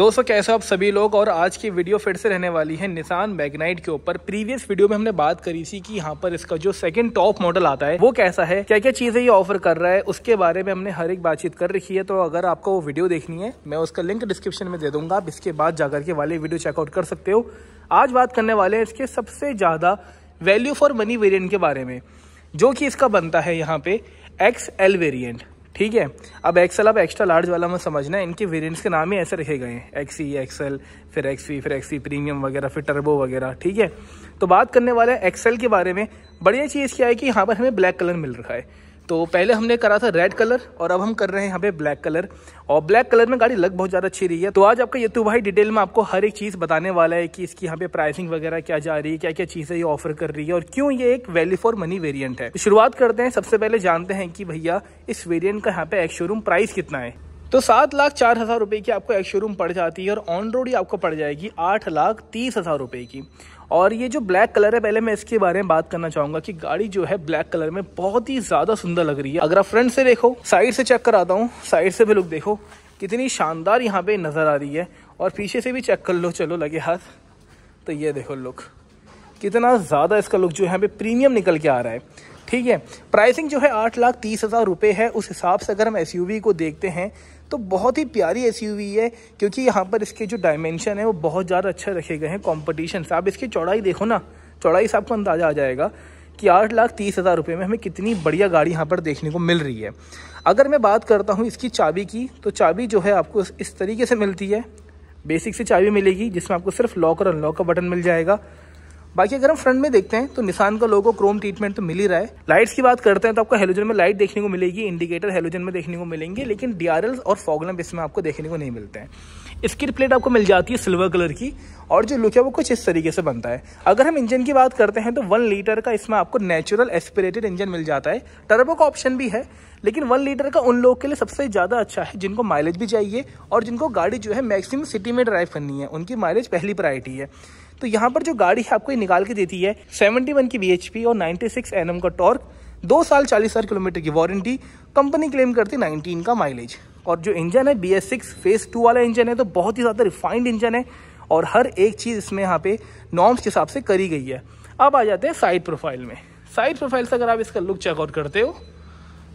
दोस्तों कैसे हो आप सभी लोग और आज की वीडियो फिर से रहने वाली है निसान मैग्नाइट के ऊपर प्रीवियस वीडियो में हमने बात करी थी कि यहाँ पर इसका जो सेकंड टॉप मॉडल आता है वो कैसा है क्या क्या चीजें ये ऑफर कर रहा है उसके बारे में हमने हर एक बातचीत कर रखी है तो अगर आपको वो वीडियो देखनी है मैं उसका लिंक डिस्क्रिप्शन में दे दूंगा आप इसके बाद जाकर के वाले वीडियो चेकआउट कर सकते हो आज बात करने वाले हैं इसके सबसे ज्यादा वैल्यू फॉर मनी वेरियंट के बारे में जो कि इसका बनता है यहाँ पे एक्स एल वेरियंट ठीक है अब एक्सल अब एक्स्ट्रा लार्ज वाला मैं समझना इनके वेरियंट्स के नाम ही ऐसे रखे गए हैं एक्सी एक्सएल e, फिर एक्सी e, फिर एक्सी प्रीमियम e, वगैरह फिर टर्बो वगैरह ठीक है तो बात करने वाले हैं एक्सएल के बारे में बढ़िया चीज़ क्या है कि यहाँ पर हमें ब्लैक कलर मिल रहा है तो पहले हमने करा था रेड कलर और अब हम कर रहे हैं यहाँ पे ब्लैक कलर और ब्लैक कलर में गाड़ी लग बहुत ज़्यादा अच्छी रही है तो आज आपका यतु भाई डिटेल में आपको हर एक चीज़ बताने वाला है कि इसकी यहाँ पे प्राइसिंग वगैरह क्या जा रही है क्या क्या चीज़ें ये ऑफर कर रही है और क्यों ये एक वैल्यू फॉर मनी वेरियंट है तो शुरुआत करते हैं सबसे पहले जानते हैं कि भैया इस वेरियंट का यहाँ पे एक्शोरूम शोरूम प्राइस कितना है तो सात लाख चार हज़ार रुपये की आपको एक शोरूम पड़ जाती है और ऑन रोड ही आपको पड़ जाएगी आठ लाख तीस हज़ार रुपये की और ये जो ब्लैक कलर है पहले मैं इसके बारे में बात करना चाहूंगा कि गाड़ी जो है ब्लैक कलर में बहुत ही ज़्यादा सुंदर लग रही है अगर आप फ्रंट से देखो साइड से चेक कराता हूँ साइड से भी लुक देखो कितनी शानदार यहाँ पे नज़र आ रही है और पीछे से भी चेक कर लो चलो लगे हाथ तो ये देखो लुक कितना ज़्यादा इसका लुक जो है हमें प्रीमियम निकल के आ रहा है ठीक है प्राइसिंग जो है आठ लाख तीस हज़ार रुपये है उस हिसाब से अगर हम एस को देखते हैं तो बहुत ही प्यारी एस है क्योंकि यहाँ पर इसके जो डायमेंशन है वो बहुत ज़्यादा अच्छे रखे गए हैं से आप इसकी चौड़ाई देखो ना चौड़ाई से आपको अंदाज़ा आ जाएगा कि आठ लाख तीस हज़ार रुपये में हमें कितनी बढ़िया गाड़ी यहाँ पर देखने को मिल रही है अगर मैं बात करता हूँ इसकी चाबी की तो चाबी जो है आपको इस तरीके से मिलती है बेसिक से चाबी मिलेगी जिसमें आपको सिर्फ लॉक और अनलॉक का बटन मिल जाएगा बाकी अगर हम फ्रंट में देखते हैं तो निशान का लोगो क्रोम ट्रीटमेंट तो मिल ही रहा है लाइट्स की बात करते हैं तो आपको हेलोजन में लाइट देखने को मिलेगी इंडिकेटर हेलोजन में देखने को मिलेंगे लेकिन डीआरएल और फॉगलम इसमें आपको देखने को नहीं मिलते हैं स्किट प्लेट आपको मिल जाती है सिल्वर कलर की और जो लुक है वो कुछ इस तरीके से बनता है अगर हम इंजन की बात करते हैं तो वन लीटर का इसमें आपको नेचुरल एस्पिरेटेड इंजन मिल जाता है टर्बो का ऑप्शन भी है लेकिन वन लीटर का उन लोगों के लिए सबसे ज़्यादा अच्छा है जिनको माइलेज भी चाहिए और जिनको गाड़ी जो है मैक्सिमम सिटी में ड्राइव करनी है उनकी माइलेज पहली प्रायरिटी है तो यहाँ पर जो गाड़ी है आपको ये निकाल के देती है 71 की बी और 96 सिक्स एन का टॉर्क दो साल चालीस हज़ार किलोमीटर की वारंटी कंपनी क्लेम करती है 19 का माइलेज और जो इंजन है बी एस सिक्स टू वाला इंजन है तो बहुत ही ज़्यादा रिफाइंड इंजन है और हर एक चीज़ इसमें यहाँ पे नॉर्म्स के हिसाब से करी गई है अब आ जाते हैं साइड प्रोफाइल में साइड प्रोफाइल से अगर आप इसका लुक चेकआउट करते हो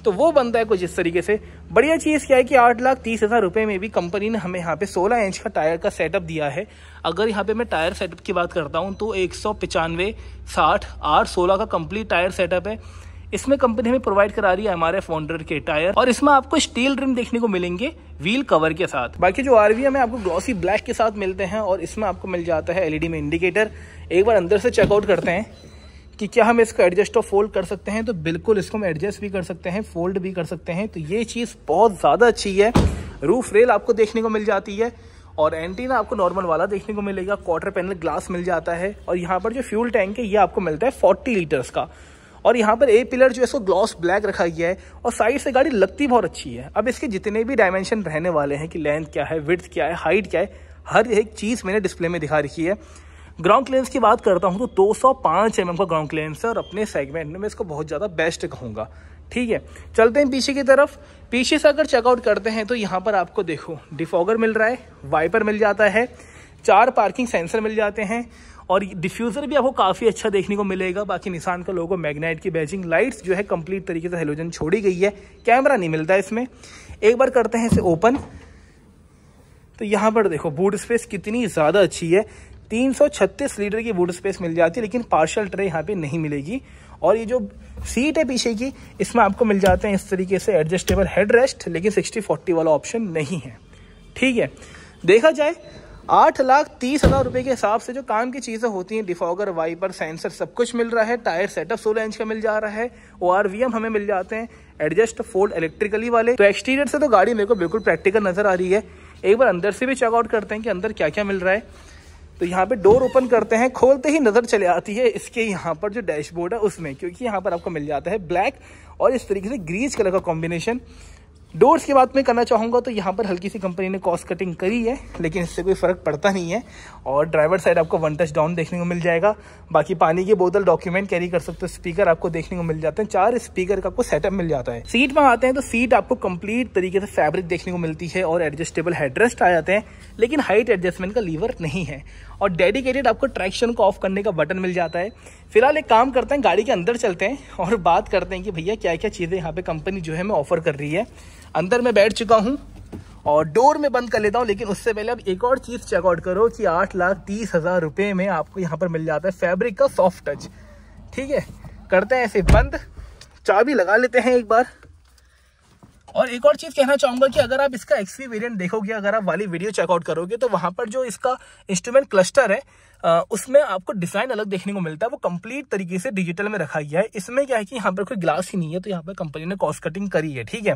तो वो बनता है कुछ इस तरीके से बढ़िया चीज़ क्या है कि आठ लाख तीस हज़ार रुपए में भी कंपनी ने हमें यहाँ पे सोलह इंच का टायर का सेटअप दिया है अगर यहाँ पे मैं टायर सेटअप की बात करता हूँ तो एक सौ पचानवे साठ आठ सोलह का कंप्लीट टायर सेटअप है इसमें कंपनी हमें प्रोवाइड करा रही है हमारे फाउंडर के टायर और इसमें आपको स्टील रिम देखने को मिलेंगे व्हील कवर के साथ बाकी जो आरवी हमें आपको ग्लॉसी ब्लैक के साथ मिलते हैं और इसमें आपको मिल जाता है एलईडी में इंडिकेटर एक बार अंदर से चेकआउट करते हैं कि क्या हम इसको एडजस्ट और फोल्ड कर सकते हैं तो बिल्कुल इसको हम एडजस्ट भी कर सकते हैं फोल्ड भी कर सकते हैं तो ये चीज़ बहुत ज़्यादा अच्छी है रूफ रेल आपको देखने को मिल जाती है और एंटीना आपको नॉर्मल वाला देखने को मिलेगा क्वार्टर पैनल ग्लास मिल जाता है और यहाँ पर जो फ्यूल टैंक है ये आपको मिलता है फोर्टी लीटर्स का और यहाँ पर ए पिलर जो है इसको ग्लॉस ब्लैक रखा गया है और साइड से गाड़ी लगती बहुत अच्छी है अब इसके जितने भी डायमेंशन रहने वाले हैं कि लेंथ क्या है विथ क्या है हाइट क्या है हर एक चीज़ मैंने डिस्प्ले में दिखा रखी है ग्राउंड क्लियरेंस की बात करता हूँ तो 205 एम का ग्राउंड क्लियरेंस है और अपने सेगमेंट में मैं इसको बहुत ज़्यादा बेस्ट कहूँगा ठीक है चलते हैं पीछे की तरफ पीछे से अगर चेकआउट करते हैं तो यहाँ पर आपको देखो डिफॉगर मिल रहा है वाइपर मिल जाता है चार पार्किंग सेंसर मिल जाते हैं और डिफ्यूज़र भी आपको काफ़ी अच्छा देखने को मिलेगा बाकी निशान का को मैग्नाइट की बैजिंग लाइट्स जो है कंप्लीट तरीके से हेलोजन छोड़ी गई है कैमरा नहीं मिलता इसमें एक बार करते हैं इसे ओपन तो यहाँ पर देखो बूट स्पेस कितनी ज़्यादा अच्छी है 336 लीटर की बूट स्पेस मिल जाती है लेकिन पार्शल ट्रे यहाँ पे नहीं मिलेगी और ये जो सीट है पीछे की इसमें आपको मिल जाते हैं इस तरीके से एडजस्टेबल हेड रेस्ट लेकिन 60 40 वाला ऑप्शन नहीं है ठीक है देखा जाए आठ लाख तीस हज़ार रुपये के हिसाब से जो काम की चीज़ें होती हैं डिफॉगर वाइपर सेंसर सब कुछ मिल रहा है टायर सेटअप सोलह इंच का मिल जा रहा है ओ आर वी एम हमें मिल जाते हैं एडजस्ट फोल्ड इलेक्ट्रिकली वाले तो एक्सटीरियर से तो गाड़ी मेरे को बिल्कुल प्रैक्टिकल नज़र आ रही है एक बार अंदर से भी चेकआउट करते हैं कि अंदर क्या क्या मिल रहा है तो यहाँ पे डोर ओपन करते हैं खोलते ही नज़र चले आती है इसके यहाँ पर जो डैशबोर्ड है उसमें क्योंकि यहाँ पर आपको मिल जाता है ब्लैक और इस तरीके से ग्रीज कलर का कॉम्बिनेशन डोर्स की बात मैं करना चाहूँगा तो यहाँ पर हल्की सी कंपनी ने कॉस्ट कटिंग करी है लेकिन इससे कोई फ़र्क पड़ता नहीं है और ड्राइवर साइड आपको वन टच डाउन देखने को मिल जाएगा बाकी पानी की बोतल डॉक्यूमेंट कैरी कर सकते हो स्पीकर आपको देखने को मिल जाते हैं चार स्पीकर का आपको सेटअप मिल जाता है सीट में आते हैं तो सीट आपको कम्प्लीट तरीके से फैब्रिक देखने को मिलती है और एडजस्टेबल हेडरेस्ट आ जाते हैं लेकिन हाइट एडजस्टमेंट का लीवर नहीं है और डेडिकेटेड आपको ट्रैक्शन को ऑफ करने का बटन मिल जाता है फिलहाल एक काम करते हैं गाड़ी के अंदर चलते हैं और बात करते हैं कि भैया क्या क्या चीज़ें यहाँ पे कंपनी जो है मैं ऑफर कर रही है अंदर में बैठ चुका हूँ और डोर में बंद कर लेता हूँ लेकिन उससे पहले आप एक और चीज़ चेकआउट करो कि आठ लाख तीस हज़ार रुपये में आपको यहाँ पर मिल जाता है फैब्रिक का सॉफ्ट टच ठीक है करते हैं ऐसे बंद चाबी लगा लेते हैं एक बार और एक और चीज़ कहना चाहूँगा कि अगर आप इसका एक्सपी वेरियंट देखोगे अगर आप वाली वीडियो चेकआउट करोगे तो वहाँ पर जो इसका इंस्ट्रूमेंट क्लस्टर है उसमें आपको डिज़ाइन अलग देखने को मिलता है वो कंप्लीट तरीके से डिजिटल में रखा गया है इसमें क्या है कि यहाँ पर कोई ग्लास ही नहीं है तो यहाँ पर कंपनी ने कॉस्ट कटिंग करी है ठीक है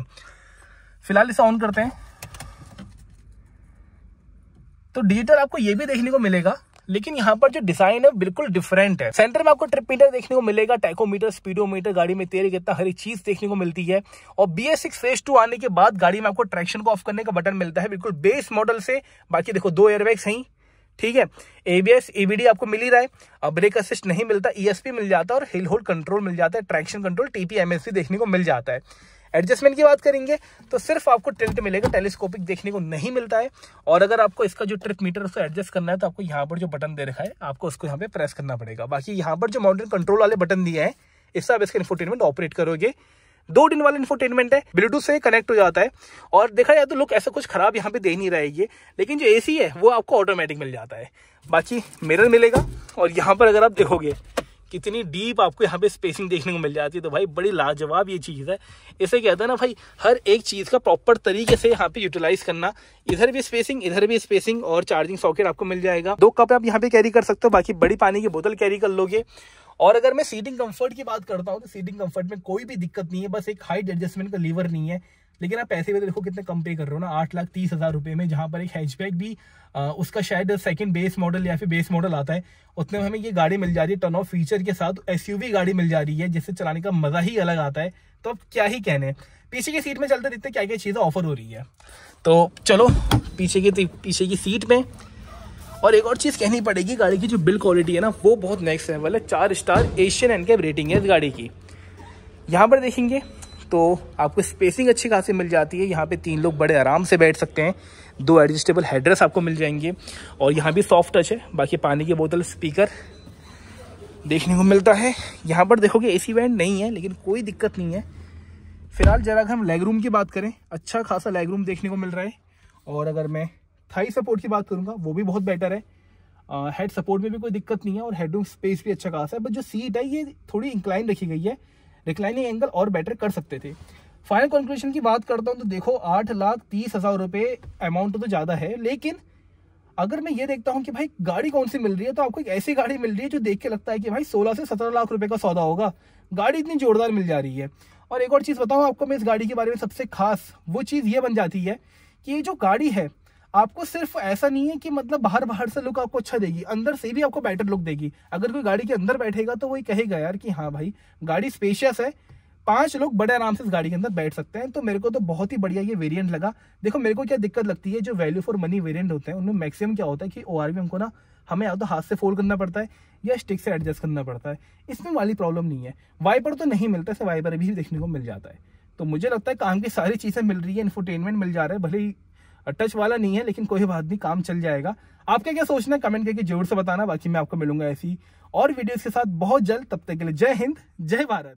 फिलहाल इसे ऑन करते हैं तो डिजिटल आपको ये भी देखने को मिलेगा लेकिन यहाँ पर जो डिजाइन है बिल्कुल डिफरेंट है सेंटर में आपको ट्रिप मीटर देखने को मिलेगा टैकोमीटर स्पीडोमीटर गाड़ी में तेल कितना हर चीज देखने को मिलती है और B S six phase two आने के बाद गाड़ी में आपको ट्रैक्शन को ऑफ करने का बटन मिलता है बिल्कुल बेस मॉडल से बाकी देखो दो एयरबैग्स हैं ठीक है एबीएस एबीडी e आपको मिल ही रहा है अब ब्रेक असिस्ट नहीं मिलता ईएसपी e मिल जाता है और हिल होल्ड कंट्रोल मिल जाता है ट्रैक्शन कंट्रोल टीपीएमएस देखने को मिल जाता है एडजस्टमेंट की बात करेंगे तो सिर्फ आपको टेंट मिलेगा टेलीस्कोपिक देखने को नहीं मिलता है और अगर आपको इसका जो ट्रिप मीटर उसको एडजस्ट करना है तो आपको यहाँ पर जो बटन दे रखा है आपको उसको यहाँ पे प्रेस करना पड़ेगा बाकी यहाँ पर जो माउंटेन कंट्रोल वाले बटन दिए हैं इससे आप इसका इन्फोटेनमेंट ऑपरेट करोगे दो दिन वाला इन्फोटेनमेंट है ब्लूटूथ से कनेक्ट हो जाता है और देखा जाए तो लुक ऐसा कुछ खराब यहाँ पे दे नहीं रहेगी लेकिन जो ए है वो आपको ऑटोमेटिक मिल जाता है बाकी मिरर मिलेगा और यहाँ पर अगर आप देखोगे कितनी डीप आपको यहाँ पे स्पेसिंग देखने को मिल जाती है तो भाई बड़ी लाजवाब ये चीज़ है इसे कहते हैं ना भाई हर एक चीज़ का प्रॉपर तरीके से यहाँ पे यूटिलाइज करना इधर भी स्पेसिंग इधर भी स्पेसिंग और चार्जिंग सॉकेट आपको मिल जाएगा दो कप आप यहाँ पे कैरी कर सकते हो बाकी बड़ी पानी की बोतल कैरी कर लोगे और अगर मैं सीटिंग कम्फर्ट की बात करता हूँ तो सीटिंग कम्फर्ट में कोई भी दिक्कत नहीं है बस एक हाइट एडजस्टमेंट का लीवर नहीं है लेकिन आप पैसे भी तो देखो कितने कम पे कर रहे हो ना आठ लाख तीस हज़ार रुपये में जहाँ पर एक हैचबैक भी आ, उसका शायद सेकंड बेस मॉडल या फिर बेस मॉडल आता है उतने में हमें ये गाड़ी मिल जा रही है टर्न ऑफ फीचर के साथ एस गाड़ी मिल जा रही है जिससे चलाने का मज़ा ही अलग आता है तो अब क्या ही कहने पीछे की सीट में चलते देखते क्या क्या चीज़ें ऑफर हो रही है तो चलो पीछे की पीछे की सीट में और एक और चीज़ कहनी पड़ेगी गाड़ी की जो बिल क्वालिटी है ना वो बहुत नेक्स्ट लेवल है चार star ASEAN NCAP rating है इस गाड़ी की यहाँ पर देखेंगे तो आपको स्पेसिंग अच्छी खासी मिल जाती है यहाँ पे तीन लोग बड़े आराम से बैठ सकते हैं दो एडजस्टेबल हेडरेस आपको मिल जाएंगे और यहाँ भी सॉफ्ट टच है बाकी पानी की बोतल स्पीकर देखने को मिलता है यहाँ पर देखोगे ए सी वैंड नहीं है लेकिन कोई दिक्कत नहीं है फिलहाल जरा अगर हम लेग रूम की बात करें अच्छा खासा लेग रूम देखने को मिल रहा है और अगर मैं थाई सपोर्ट की बात करूँगा वो भी बहुत बेटर है हेड सपोर्ट में भी कोई दिक्कत नहीं है और हेडरूम स्पेस भी अच्छा खासा है बट जो सीट है ये थोड़ी इंक्लाइन रखी गई है रिक्लाइनिंग एंगल और बेटर कर सकते थे फाइनल कॉन्क्लूशन की बात करता हूँ तो देखो आठ लाख तीस हज़ार रुपये अमाउंट तो ज़्यादा है लेकिन अगर मैं ये देखता हूँ कि भाई गाड़ी कौन सी मिल रही है तो आपको एक ऐसी गाड़ी मिल रही है जो देख के लगता है कि भाई सोलह से सत्रह लाख रुपये का सौदा होगा गाड़ी इतनी जोरदार मिल जा रही है और एक और चीज़ बताऊँ आपको मैं इस गाड़ी के बारे में सबसे खास वो चीज़ ये बन जाती है कि ये जो गाड़ी है आपको सिर्फ ऐसा नहीं है कि मतलब बाहर बाहर से लुक आपको अच्छा देगी अंदर से भी आपको बेटर लुक देगी अगर कोई गाड़ी के अंदर बैठेगा तो वही कहेगा यार कि हाँ भाई गाड़ी स्पेशियस है पांच लोग बड़े आराम से इस गाड़ी के अंदर बैठ सकते हैं तो मेरे को तो बहुत ही बढ़िया ये वेरिएंट लगा देखो मेरे को क्या दिक्कत लगती है जो वैल्यू फॉर मनी वेरिएंट होते हैं उनमें मैक्सिमम क्या होता है कि ओ हमको ना हमें या तो हाथ से फोल्ड करना पड़ता है या स्टिक से एडजस्ट करना पड़ता है इसमें वाली प्रॉब्लम नहीं है वाइपर तो नहीं मिलता है वाइपर भी देखने को मिल जाता है तो मुझे लगता है काम की सारी चीज़ें मिल रही है इन्फोटेनमेंट मिल जा रहा है भले ही टच वाला नहीं है लेकिन कोई बात नहीं काम चल जाएगा आपका क्या सोचना है कमेंट करके जरूर से बताना बाकी मैं आपको मिलूंगा ऐसी और वीडियोस के साथ बहुत जल्द तब तक के लिए जय हिंद जय भारत